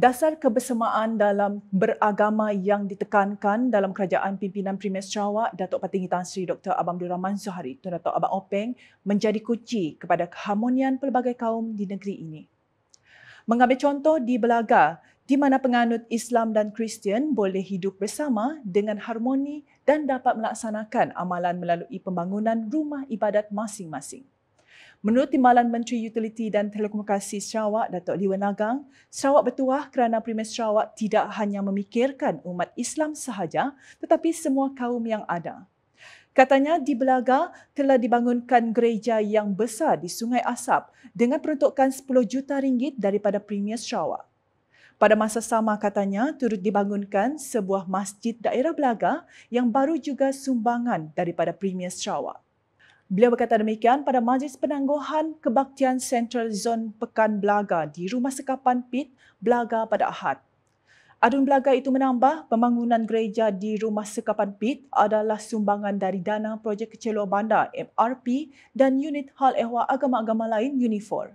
dasar kebersamaan dalam beragama yang ditekankan dalam kerajaan pimpinan Premier Sarawak Datuk Patinggi Tan Sri Dr. Abang Abdul Rahman Suhari Tun Datuk Abang Openg menjadi kunci kepada keharmonian pelbagai kaum di negeri ini. Mengambil contoh di Belaga di mana penganut Islam dan Kristian boleh hidup bersama dengan harmoni dan dapat melaksanakan amalan melalui pembangunan rumah ibadat masing-masing. Menurut Timbalan Menteri Utiliti dan Telekomunikasi Sarawak, Datuk Liwa Nagang, Sarawak bertuah kerana Premier Sarawak tidak hanya memikirkan umat Islam sahaja tetapi semua kaum yang ada. Katanya di Belaga telah dibangunkan gereja yang besar di Sungai Asap dengan peruntukan 10 juta ringgit daripada Premier Sarawak. Pada masa sama katanya turut dibangunkan sebuah masjid daerah Belaga yang baru juga sumbangan daripada Premier Sarawak. Beliau berkata demikian pada Majlis Penangguhan Kebaktian Central Zone Pekan Belaga di Rumah Sekapan Pit, Belaga pada Ahad. Adun Belaga itu menambah pembangunan gereja di Rumah Sekapan Pit adalah sumbangan dari dana projek kecelua bandar MRP dan unit hal ehwa agama-agama lain Unifor.